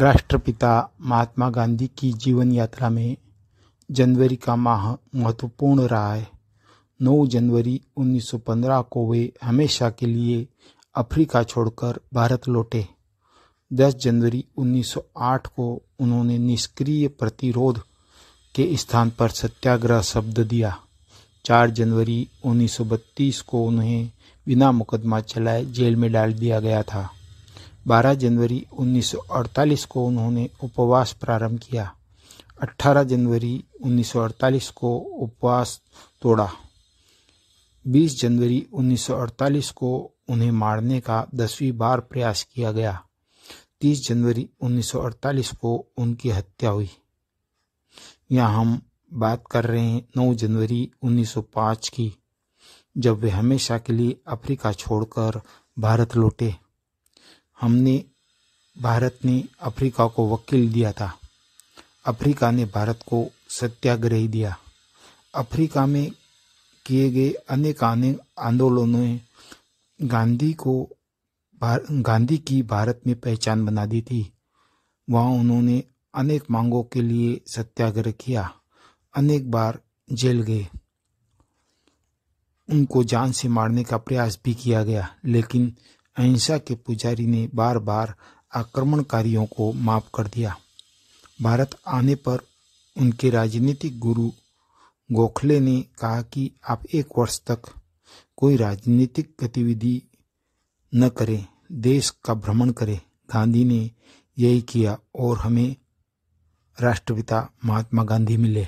राष्ट्रपिता महात्मा गांधी की जीवन यात्रा में जनवरी का माह महत्वपूर्ण रहा है 9 जनवरी 1915 को वे हमेशा के लिए अफ्रीका छोड़कर भारत लौटे 10 जनवरी 1908 को उन्होंने निष्क्रिय प्रतिरोध के स्थान पर सत्याग्रह शब्द दिया 4 जनवरी 1932 को उन्हें बिना मुकदमा चलाए जेल में डाल दिया गया था 12 जनवरी 1948 को उन्होंने उपवास प्रारंभ किया 18 जनवरी 1948 को उपवास तोड़ा 20 जनवरी 1948 को उन्हें मारने का दसवीं बार प्रयास किया गया 30 जनवरी 1948 को उनकी हत्या हुई यहाँ हम बात कर रहे हैं 9 जनवरी 1905 की जब वे हमेशा के लिए अफ्रीका छोड़कर भारत लौटे हमने भारत ने अफ्रीका को वकील दिया था अफ्रीका ने भारत को सत्याग्रही दिया अफ्रीका में किए गए अनेक अनेक आंदोलनों ने गांधी को गांधी की भारत में पहचान बना दी थी वहाँ उन्होंने अनेक मांगों के लिए सत्याग्रह किया अनेक बार जेल गए उनको जान से मारने का प्रयास भी किया गया लेकिन अहिंसा के पुजारी ने बार बार आक्रमणकारियों को माफ कर दिया भारत आने पर उनके राजनीतिक गुरु गोखले ने कहा कि आप एक वर्ष तक कोई राजनीतिक गतिविधि न करें देश का भ्रमण करें गांधी ने यही किया और हमें राष्ट्रपिता महात्मा गांधी मिले